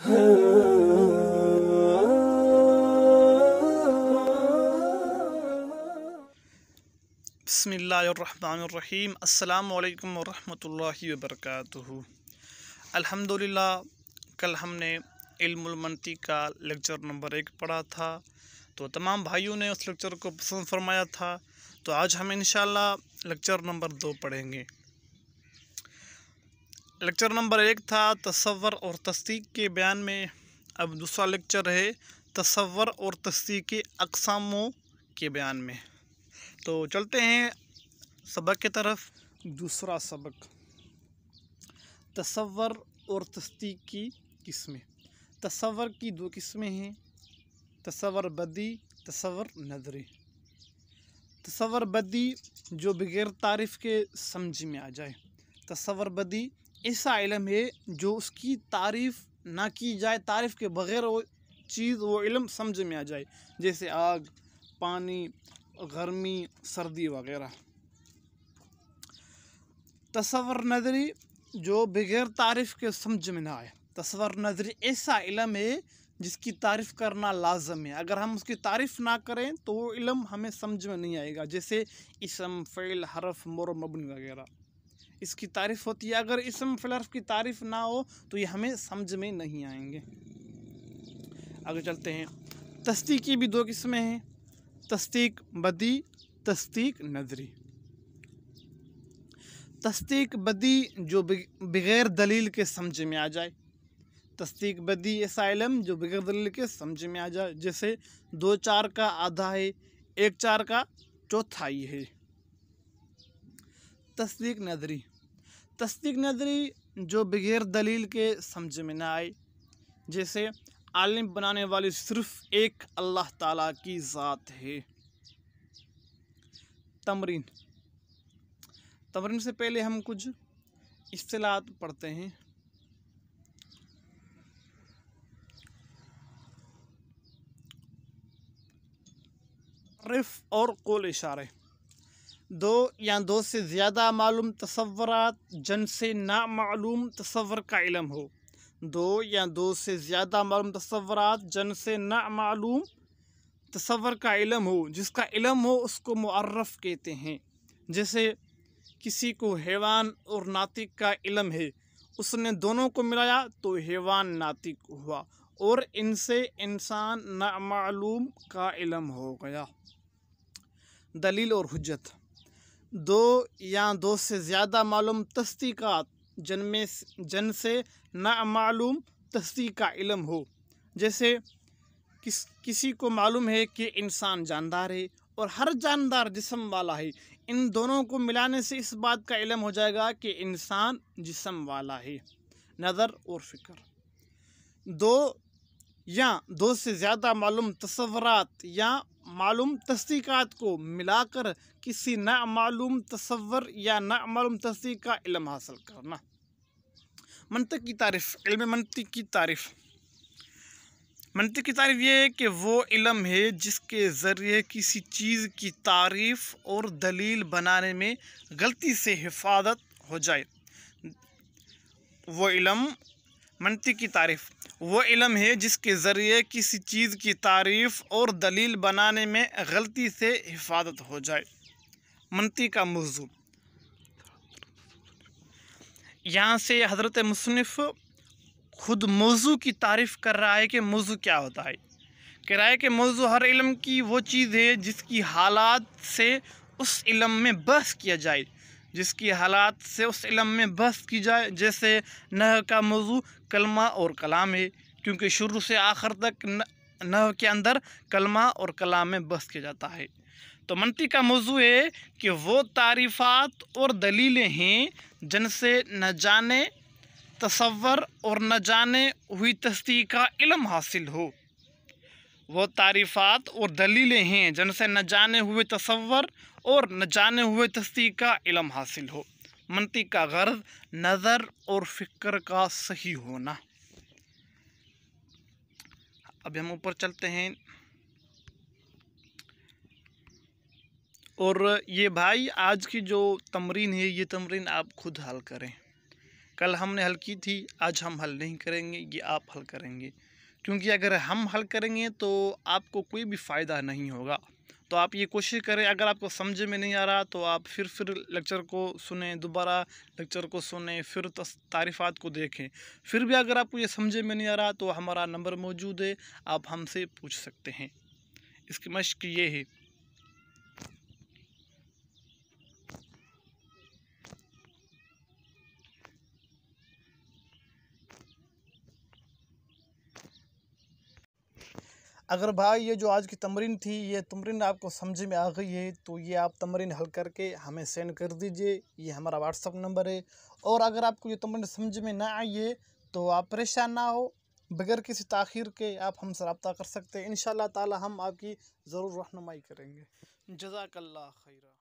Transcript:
बसमीम अल्लाम वरम् वर्क अल्हम्दुलिल्लाह कल हमने इल्मी का लेक्चर नंबर एक पढ़ा था तो तमाम भाइयों ने उस लेक्चर को पसंद फरमाया था तो आज हम इन लेक्चर नंबर दो पढ़ेंगे लेक्चर नंबर एक था तस्वर और तस्दीक के बयान में अब दूसरा लेक्चर है तस्वर और तस्दीक के अकसामों के बयान में तो चलते हैं सबक की तरफ दूसरा सबक तस्वर और तस्दीक की किस्में तस्वर की दो किस्में हैं तस्वर बदी तस्वर नदरी तस्वर बदी जो बगैर तारीफ़ के समझ में आ जाए तस्वर बदी ऐसा इलम है जो उसकी तारीफ़ ना की जाए तारीफ़ के बग़ैर वो चीज़ वो इलम समझ में आ जाए जैसे आग पानी गर्मी सर्दी वगैरह तस्वर नजरी जो बग़ैर तारीफ़ के समझ में ना आए तस्वर नजरी ऐसा इलम है जिसकी तारीफ़ करना लाजम है अगर हम उसकी तारीफ़ ना करें तो वो इलम हमें समझ में नहीं आएगा जैसे इसम फ़ैल हरफ मोर मबन वगैरह इसकी तारीफ़ होती है अगर इसम फ़िलर्फ की तारीफ़ ना हो तो ये हमें समझ में नहीं आएंगे आगे चलते हैं तस्दीक की भी दो किस्में हैं तस्दीक बदी तस्दीक नजरी तस्दीक बदी जो बगैर दलील के समझ में आ जाए तस्दीक बदी ऐसा इलम जो बगैर दलील के समझ में आ जाए जैसे दो चार का आधा है एक चार का चौथाई है तस्दीक नदरी तस्दीक नदरी जो बगैर दलील के समझ में ना आए जैसे आलिम बनाने वाली सिर्फ एक अल्लाह ताला की ज़ात है तमरीन तमरीन से पहले हम कुछ इस्तलात पढ़ते हैं रिफ और कोल इशारे दो या दो से ज़्यादा मालूम तस्वरत जन से नामूम तस्वर का इलम हो दो या दो से ज़्यादा मालूम तस्वरत जन से नामूम तस्वर का इलम हो जिसका इलम हो उसको मर्रफ़ कहते हैं जैसे किसी को हैवान और नातिक का इलम है उसने दोनों को मिलाया तो हैवान नातिक हुआ और इनसे इंसान नामूम का इलम हो गया दलील और हजत दो या दो से ज़्यादा मालूम तस्दीक़ात जन्मे जन से नामालूम तस्दीक का इलम हो जैसे किस किसी को मालूम है कि इंसान जानदार है और हर जानदार जिसम वाला है इन दोनों को मिलाने से इस बात का इलम हो जाएगा कि इंसान जिसम वाला है नज़र और फिक्र दो या दो से ज़्यादा मालूम तस्वरत या मालूम तस्दीक़ात को मिलाकर किसी नामालूम तस्वर या नामूम तस्दीक का इलम हासिल करना मनतक की तारीफ़ इल्म मनतक की तारीफ़ मनतक की तारीफ़ ये है कि वो इलम है जिसके ज़रिए किसी चीज़ की तारीफ़ और दलील बनाने में गलती से हिफाजत हो जाए वो इलम मनती की तारीफ़ वो इलम है जिसके ज़रिए किसी चीज़ की तारीफ़ और दलील बनाने में गलती से हिफाजत हो जाए मनती का मौजू यहाँ से हज़रत मुसनफ़ खुद मौजू की तारीफ़ कर रहा है कि मौजू क्या होता है किराए के मौजू हर इलम की वो चीज़ है जिसकी हालात से उस इलम में बहस किया जाए जिसकी हालात से उस इलम में बहस की जाए जैसे नह का मौजू कलमा और कलाम है क्योंकि शुरू से आखिर तक नह के अंदर कलमा और कलाम में बहस किया जाता है तो मनती का मौजू है कि वो तारीफ़ात और दलीलें हैं जिनसे न जाने तसवर और न जाने हुई तस्ती का इलम हासिल हो वो तारीफ़ात और दलीलें हैं जिनसे न जाने हुए तस्वर और न जाने हुए तस्ती का इलम हासिल हो मनती का गर्ज नज़र और फ़िक्र का सही होना अब हम ऊपर चलते हैं और ये भाई आज की जो तमरीन है ये तमरीन आप खुद हल करें कल हमने हल की थी आज हम हल नहीं करेंगे ये आप हल करेंगे क्योंकि अगर हम हल करेंगे तो आपको कोई भी फ़ायदा नहीं होगा तो आप ये कोशिश करें अगर आपको समझ में नहीं आ रहा तो आप फिर फिर लेक्चर को सुने दोबारा लेक्चर को सुने फिर तारीफ़ात को देखें फिर भी अगर आपको ये समझ में नहीं आ रहा तो हमारा नंबर मौजूद है आप हमसे पूछ सकते हैं इसकी मश्क ये है अगर भाई ये जो आज की तमरीन थी ये तमरीन आपको समझ में आ गई है तो ये आप तमरीन हल करके हमें सेंड कर दीजिए ये हमारा व्हाट्सअप नंबर है और अगर आपको ये तमरीन समझ में ना आई है तो आप परेशान ना हो बगैर किसी तखिर के आप हमसे रबता कर सकते हैं इन शाह हम आपकी ज़रूर रहनुमाई करेंगे जजाकल्ला खैरा